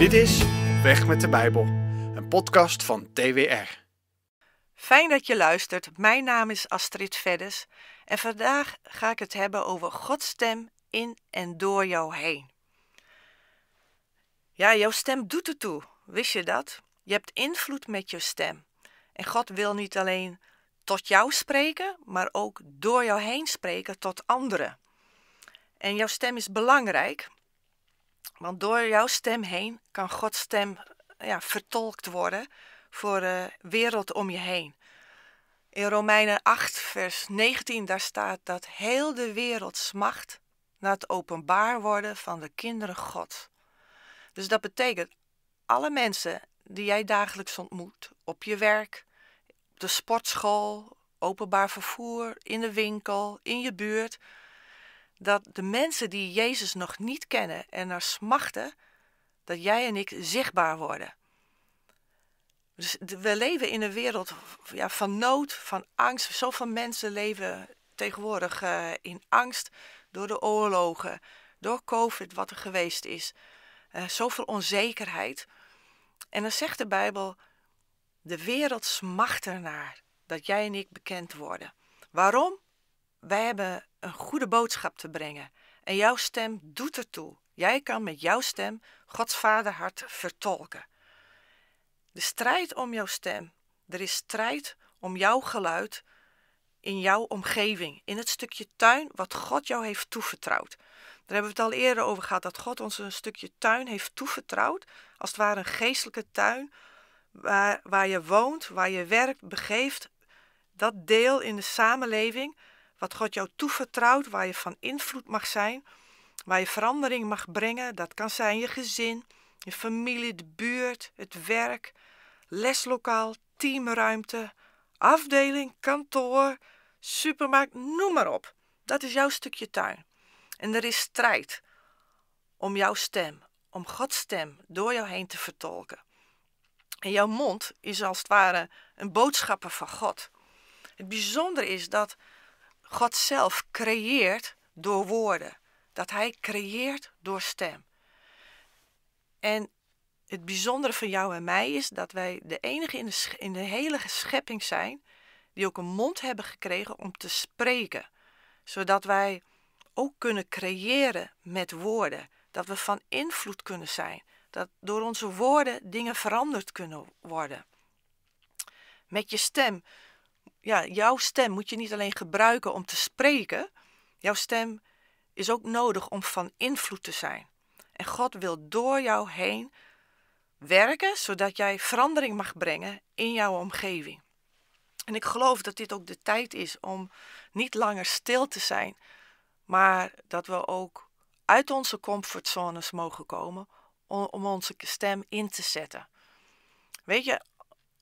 Dit is Weg met de Bijbel, een podcast van TWR. Fijn dat je luistert. Mijn naam is Astrid Veddes en vandaag ga ik het hebben over Gods stem in en door jou heen. Ja, jouw stem doet het toe. Wist je dat? Je hebt invloed met je stem. En God wil niet alleen tot jou spreken, maar ook door jou heen spreken tot anderen. En jouw stem is belangrijk, want door jouw stem heen kan Gods stem ja, vertolkt worden voor de eh, wereld om je heen. In Romeinen 8, vers 19, daar staat dat heel de wereld smacht naar het openbaar worden van de kinderen God. Dus dat betekent alle mensen die jij dagelijks ontmoet, op je werk, op de sportschool, openbaar vervoer, in de winkel, in je buurt, dat de mensen die Jezus nog niet kennen en naar smachten, dat jij en ik zichtbaar worden. Dus we leven in een wereld ja, van nood, van angst. Zoveel mensen leven tegenwoordig eh, in angst door de oorlogen, door COVID, wat er geweest is. Uh, zoveel onzekerheid. En dan zegt de Bijbel: de wereld smacht ernaar dat jij en ik bekend worden. Waarom? Wij hebben een goede boodschap te brengen. En jouw stem doet ertoe. Jij kan met jouw stem Gods vaderhart vertolken. De strijd om jouw stem. Er is strijd om jouw geluid in jouw omgeving, in het stukje tuin wat God jou heeft toevertrouwd. Daar hebben we het al eerder over gehad, dat God ons een stukje tuin heeft toevertrouwd, als het ware een geestelijke tuin, waar, waar je woont, waar je werkt, begeeft. Dat deel in de samenleving wat God jou toevertrouwt, waar je van invloed mag zijn, waar je verandering mag brengen, dat kan zijn je gezin, je familie, de buurt, het werk, leslokaal, teamruimte, afdeling, kantoor, supermarkt, noem maar op. Dat is jouw stukje tuin. En er is strijd om jouw stem, om Gods stem door jou heen te vertolken. En jouw mond is als het ware een boodschapper van God. Het bijzondere is dat God zelf creëert door woorden. Dat hij creëert door stem. En het bijzondere van jou en mij is dat wij de enige in de, in de hele schepping zijn die ook een mond hebben gekregen om te spreken. Zodat wij ook kunnen creëren met woorden. Dat we van invloed kunnen zijn. Dat door onze woorden dingen veranderd kunnen worden. Met je stem ja, jouw stem moet je niet alleen gebruiken om te spreken. Jouw stem is ook nodig om van invloed te zijn. En God wil door jou heen werken, zodat jij verandering mag brengen in jouw omgeving. En ik geloof dat dit ook de tijd is om niet langer stil te zijn, maar dat we ook uit onze comfortzones mogen komen om onze stem in te zetten. Weet je,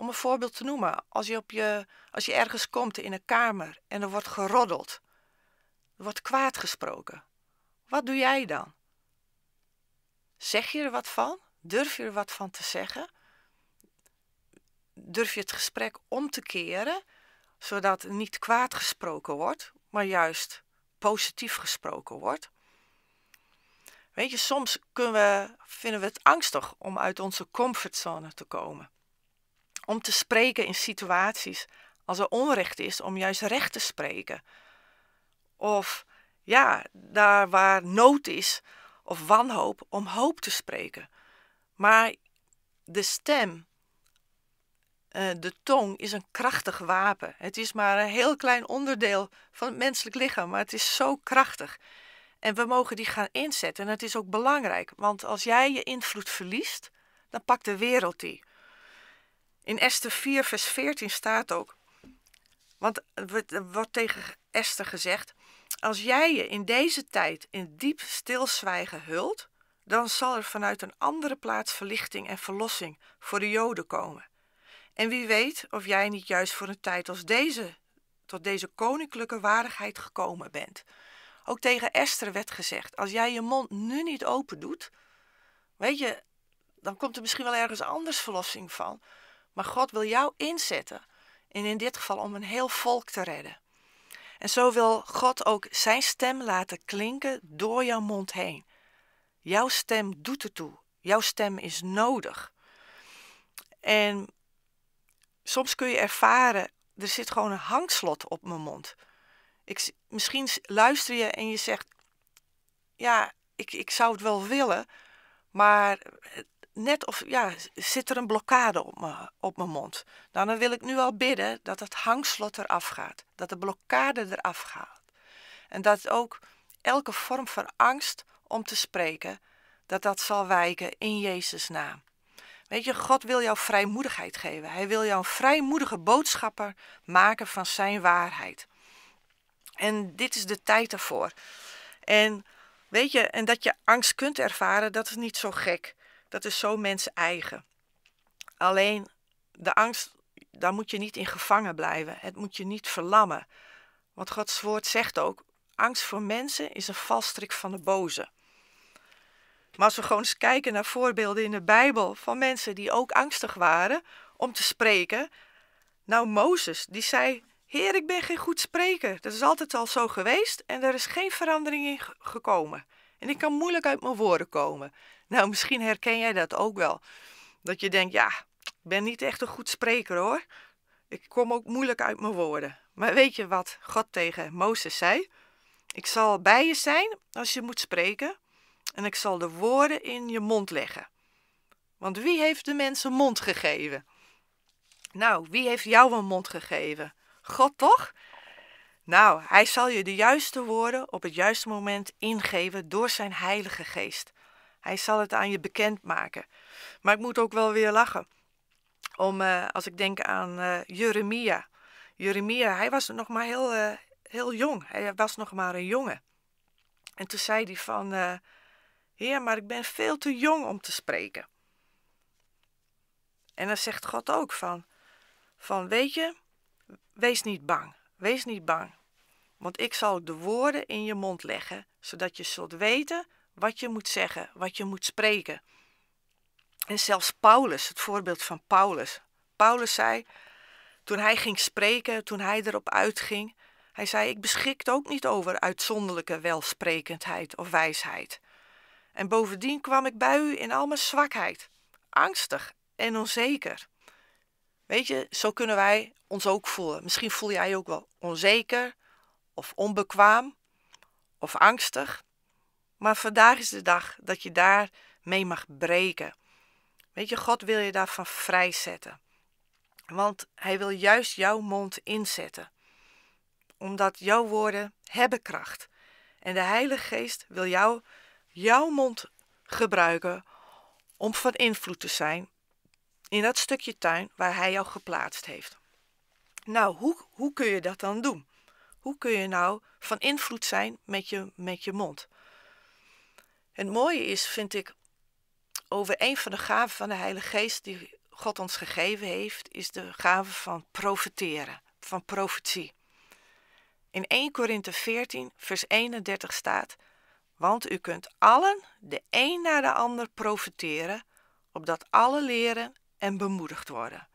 om een voorbeeld te noemen, als je, op je, als je ergens komt in een kamer en er wordt geroddeld, er wordt kwaad gesproken, wat doe jij dan? Zeg je er wat van? Durf je er wat van te zeggen? Durf je het gesprek om te keren, zodat niet kwaad gesproken wordt, maar juist positief gesproken wordt? Weet je, soms we, vinden we het angstig om uit onze comfortzone te komen om te spreken in situaties als er onrecht is, om juist recht te spreken. Of ja, daar waar nood is of wanhoop, om hoop te spreken. Maar de stem, eh, de tong, is een krachtig wapen. Het is maar een heel klein onderdeel van het menselijk lichaam, maar het is zo krachtig. En we mogen die gaan inzetten. En het is ook belangrijk, want als jij je invloed verliest, dan pakt de wereld die. In Esther 4, vers 14 staat ook, want er wordt tegen Esther gezegd, als jij je in deze tijd in diep stilzwijgen hult, dan zal er vanuit een andere plaats verlichting en verlossing voor de Joden komen. En wie weet of jij niet juist voor een tijd als deze tot deze koninklijke waardigheid gekomen bent. Ook tegen Esther werd gezegd: als jij je mond nu niet open doet, weet je, dan komt er misschien wel ergens anders verlossing van. Maar God wil jou inzetten. En in dit geval om een heel volk te redden. En zo wil God ook zijn stem laten klinken door jouw mond heen. Jouw stem doet ertoe. Jouw stem is nodig. En soms kun je ervaren, er zit gewoon een hangslot op mijn mond. Ik, misschien luister je en je zegt, ja, ik, ik zou het wel willen, maar net of ja, zit er een blokkade op, me, op mijn mond. Nou, dan wil ik nu al bidden dat het hangslot eraf gaat. Dat de blokkade eraf gaat. En dat ook elke vorm van angst om te spreken, dat dat zal wijken in Jezus' naam. Weet je, God wil jou vrijmoedigheid geven. Hij wil jou een vrijmoedige boodschapper maken van zijn waarheid. En dit is de tijd ervoor. En weet je, en dat je angst kunt ervaren, dat is niet zo gek. Dat is zo mens eigen. Alleen de angst, daar moet je niet in gevangen blijven. Het moet je niet verlammen. Want Gods woord zegt ook: angst voor mensen is een valstrik van de boze. Maar als we gewoon eens kijken naar voorbeelden in de Bijbel van mensen die ook angstig waren om te spreken. Nou, Mozes, die zei: Heer, ik ben geen goed spreker. Dat is altijd al zo geweest en er is geen verandering in gekomen. En ik kan moeilijk uit mijn woorden komen. Nou, misschien herken jij dat ook wel. Dat je denkt, ja, ik ben niet echt een goed spreker hoor. Ik kom ook moeilijk uit mijn woorden. Maar weet je wat God tegen Mozes zei? Ik zal bij je zijn als je moet spreken en ik zal de woorden in je mond leggen. Want wie heeft de mensen mond gegeven? Nou, wie heeft jou een mond gegeven? God toch? Nou, hij zal je de juiste woorden op het juiste moment ingeven door zijn Heilige Geest. Hij zal het aan je bekendmaken. Maar ik moet ook wel weer lachen. Om, eh, als ik denk aan eh, Jeremia. Jeremia, hij was nog maar heel, eh, heel jong. Hij was nog maar een jongen. En toen zei hij van... Heer, maar ik ben veel te jong om te spreken. En dan zegt God ook van... Van, weet je, wees niet bang. Wees niet bang. Want ik zal de woorden in je mond leggen, zodat je zult weten wat je moet zeggen, wat je moet spreken. En zelfs Paulus, het voorbeeld van Paulus. Paulus zei, toen hij ging spreken, toen hij erop uitging, hij zei, ik beschikt ook niet over uitzonderlijke welsprekendheid of wijsheid. En bovendien kwam ik bij u in al mijn zwakheid, angstig en onzeker. Weet je, zo kunnen wij ons ook voelen. Misschien voel jij je ook wel onzeker of onbekwaam of angstig. Maar vandaag is de dag dat je daar mee mag breken. Weet je, God wil je daarvan vrijzetten. Want Hij wil juist jouw mond inzetten. Omdat jouw woorden hebben kracht. En de Heilige Geest wil jou, jouw mond gebruiken om van invloed te zijn in dat stukje tuin waar Hij jou geplaatst heeft. Nou, hoe, hoe kun je dat dan doen? Hoe kun je nou van invloed zijn met je, met je mond? En het mooie is, vind ik, over een van de gaven van de Heilige Geest die God ons gegeven heeft, is de gave van profeteren, van profetie. In 1 Korinthe 14, vers 31 staat: Want u kunt allen, de een na de ander, profeteren, opdat alle leren en bemoedigd worden.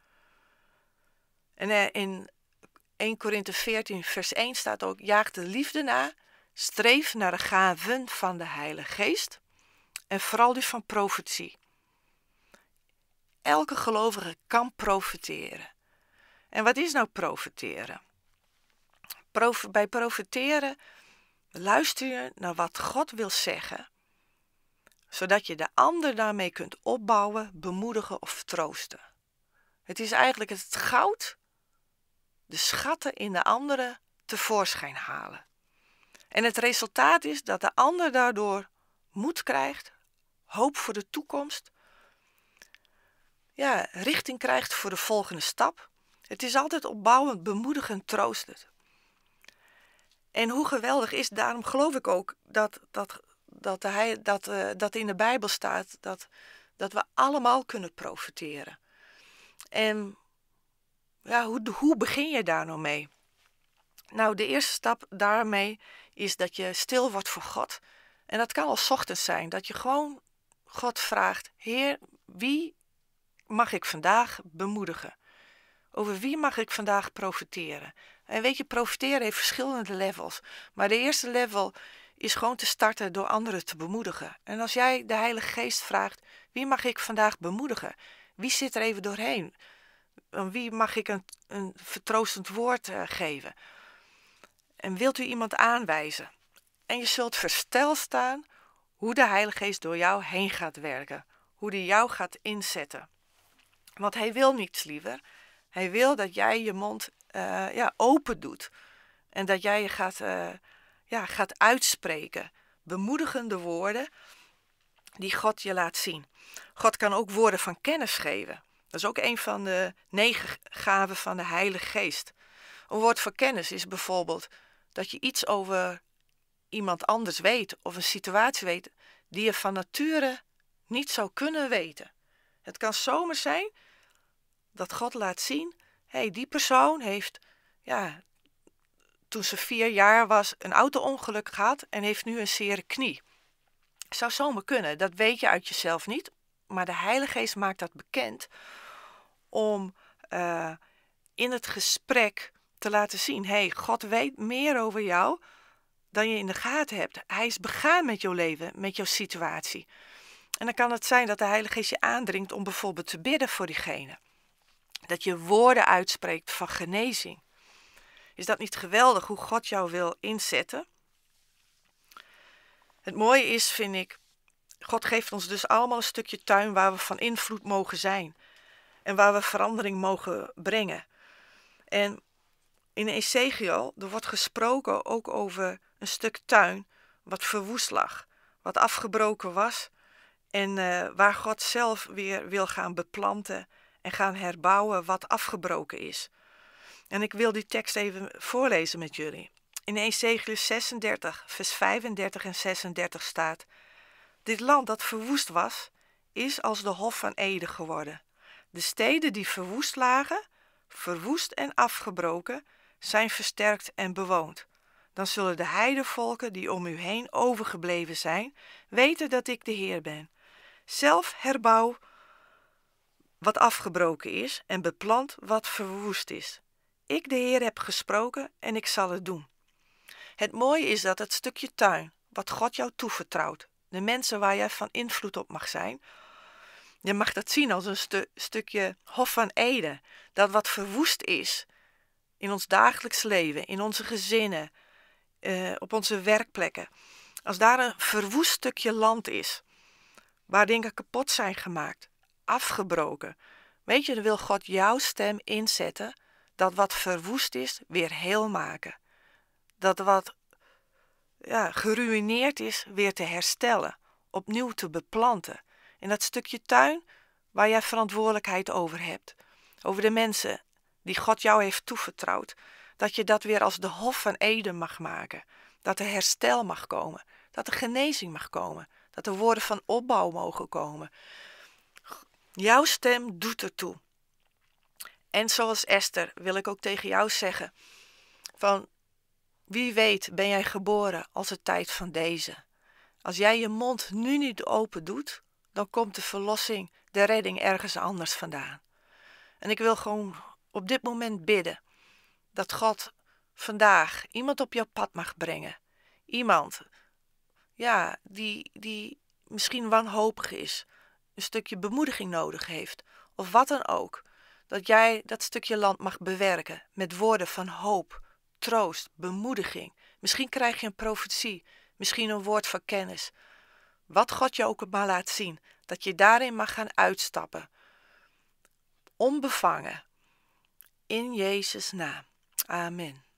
En eh, in 1 Korinthe 14, vers 1 staat ook: Jaag de liefde na Streef naar de gaven van de Heilige Geest en vooral dus van profetie. Elke gelovige kan profeteren. En wat is nou profeteren? bij profeteren luister je naar wat God wil zeggen, zodat je de ander daarmee kunt opbouwen, bemoedigen of troosten. Het is eigenlijk het goud, de schatten in de anderen tevoorschijn halen. En het resultaat is dat de ander daardoor moed krijgt, hoop voor de toekomst, ja, richting krijgt voor de volgende stap. Het is altijd opbouwend, bemoedigend, troostend. En hoe geweldig is, daarom geloof ik ook dat, dat, dat, hij, dat, eh, dat in de Bijbel staat dat, dat we allemaal kunnen profiteren. En ja, hoe, hoe begin je daar nou mee? Nou, de eerste stap daarmee is dat je stil wordt voor God. En dat kan al ochtends zijn, dat je gewoon God vraagt: Heer, wie mag ik vandaag bemoedigen? Over wie mag ik vandaag profiteren? En weet je, profiteren heeft verschillende levels. Maar de eerste level is gewoon te starten door anderen te bemoedigen. En als jij de Heilige Geest vraagt: wie mag ik vandaag bemoedigen? Wie zit er even doorheen? wie mag ik een, een vertroostend woord eh, geven? en wilt u iemand aanwijzen. En je zult verstel staan hoe de Heilige Geest door jou heen gaat werken, hoe die jou gaat inzetten. Want hij wil niets liever. Hij wil dat jij je mond eh, ja, open doet en dat jij je gaat, eh, ja, gaat uitspreken. Bemoedigende woorden die God je laat zien. God kan ook woorden van kennis geven. Dat is ook een van de negen gaven van de Heilige Geest. Een woord van kennis is bijvoorbeeld dat je iets over iemand anders weet of een situatie weet die je van nature niet zou kunnen weten. Het kan zomaar zijn dat God laat zien: hé, hey, die persoon heeft, ja, toen ze vier jaar was, een auto-ongeluk gehad en heeft nu een zere knie. Zou zomaar kunnen, dat weet je uit jezelf niet, maar de Heilige Geest maakt dat bekend om eh, in het gesprek te laten zien: hey, God weet meer over jou dan je in de gaten hebt. Hij is begaan met jouw leven, met jouw situatie. En dan kan het zijn dat de Heilige Geest je aandringt om bijvoorbeeld te bidden voor diegene. Dat je woorden uitspreekt van genezing. Is dat niet geweldig hoe God jou wil inzetten? Het mooie is, vind ik, God geeft ons dus allemaal een stukje tuin waar we van invloed mogen zijn en waar we verandering mogen brengen. En in Ezekiel er wordt gesproken ook over een stuk tuin wat verwoest lag, wat afgebroken was en eh, waar God zelf weer wil gaan beplanten en gaan herbouwen wat afgebroken is. En ik wil die tekst even voorlezen met jullie. In Ezekiel 36, vers 35 en 36 staat: Dit land dat verwoest was, is als de Hof van ede geworden. De steden die verwoest lagen, verwoest en afgebroken, zijn versterkt en bewoond. Dan zullen de heidevolken die om u heen overgebleven zijn, weten dat ik de Heer ben. Zelf herbouw wat afgebroken is en beplant wat verwoest is. Ik, de Heer, heb gesproken en ik zal het doen. Het mooie is dat het stukje tuin, wat God jou toevertrouwt, de mensen waar jij van invloed op mag zijn, je mag dat zien als een stukje Hof van ede. dat wat verwoest is, in ons dagelijks leven, in onze gezinnen, eh, op onze werkplekken. Als daar een verwoest stukje land is, waar dingen kapot zijn gemaakt, afgebroken, weet je, dan wil God jouw stem inzetten dat wat verwoest is, weer heel maken. Dat wat ja, geruineerd is, weer te herstellen, opnieuw te beplanten. in dat stukje tuin waar jij verantwoordelijkheid over hebt, over de mensen die God jou heeft toevertrouwd, dat je dat weer als de Hof van Eden mag maken. Dat er herstel mag komen, dat er genezing mag komen, dat er woorden van opbouw mogen komen. Jouw stem doet ertoe. En zoals Esther wil ik ook tegen jou zeggen: van wie weet ben jij geboren als het tijd van deze. Als jij je mond nu niet open doet, dan komt de verlossing, de redding ergens anders vandaan. En ik wil gewoon op dit moment bidden dat God vandaag iemand op jouw pad mag brengen. Iemand ja, die, die misschien wanhopig is, een stukje bemoediging nodig heeft of wat dan ook. Dat jij dat stukje land mag bewerken met woorden van hoop, troost, bemoediging. Misschien krijg je een profetie, misschien een woord van kennis. Wat God je ook maar laat zien, dat je daarin mag gaan uitstappen. Onbevangen, in Jezus' naam. Amen.